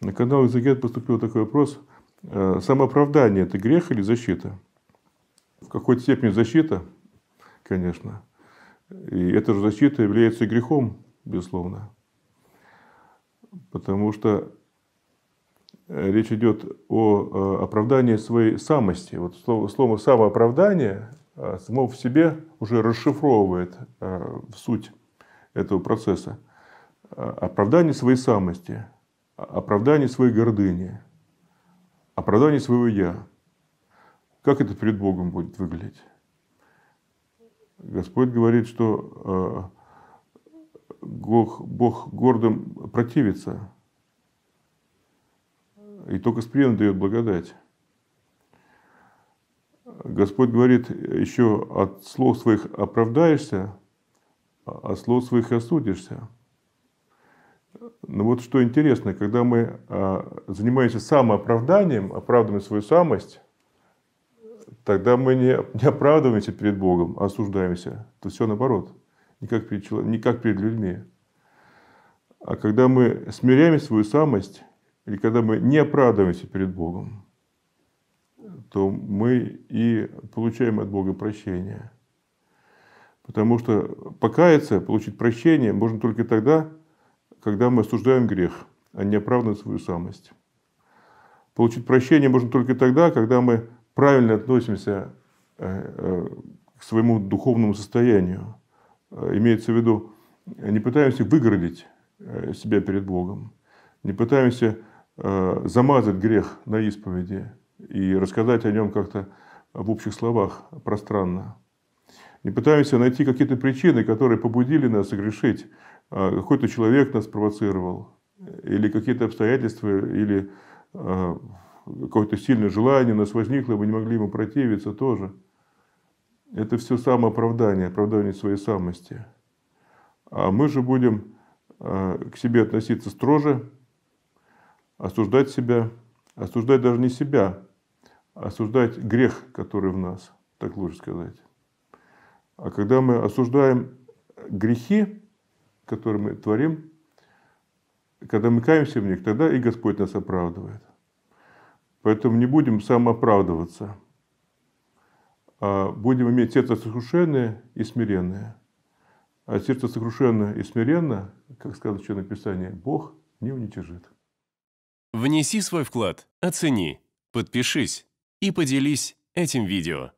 На канал Изагет поступил такой вопрос. Э, самооправдание – это грех или защита? В какой-то степени защита, конечно. И эта же защита является грехом, безусловно. Потому что э, речь идет о э, оправдании своей самости. Вот слово, слово «самооправдание» само в себе уже расшифровывает суть этого процесса. Оправдание своей самости – оправдание своей гордыни, оправдание своего «я». Как это перед Богом будет выглядеть? Господь говорит, что Бог, э, Бог гордым противится, и только смиренно дает благодать. Господь говорит еще, от слов своих оправдаешься, а от слов своих осудишься. Ну вот что интересно, когда мы а, занимаемся самооправданием, оправдываем свою самость, тогда мы не, не оправдываемся перед Богом, а осуждаемся. То все наоборот, не как перед, не как перед людьми. А когда мы смиряем свою самость, или когда мы не оправдываемся перед Богом, то мы и получаем от Бога прощение. Потому что покаяться, получить прощение можно только тогда, когда мы осуждаем грех, а не оправдываем свою самость. Получить прощение можно только тогда, когда мы правильно относимся э, э, к своему духовному состоянию. Э, имеется в виду, не пытаемся выгородить себя перед Богом, не пытаемся замазать грех на исповеди и рассказать о нем как-то в общих словах, пространно. Не пытаемся найти какие-то причины, которые побудили нас согрешить, Э, какой-то человек нас провоцировал, или какие-то обстоятельства, или э, какое-то сильное желание у нас возникло, мы не могли ему противиться тоже. Это все самооправдание, оправдание своей самости. А мы же будем э, к себе относиться строже, осуждать себя, осуждать даже не себя, осуждать грех, который в нас, так лучше сказать. А когда мы осуждаем грехи, который мы творим, когда мы каемся в них, тогда и Господь нас оправдывает. Поэтому не будем самооправдываться, а будем иметь сердце сокрушенное и смиренное. А сердце сокрушенное и смиренное, как сказано еще на Писании, Бог не уничижит. Внеси свой вклад, оцени, подпишись и поделись этим видео.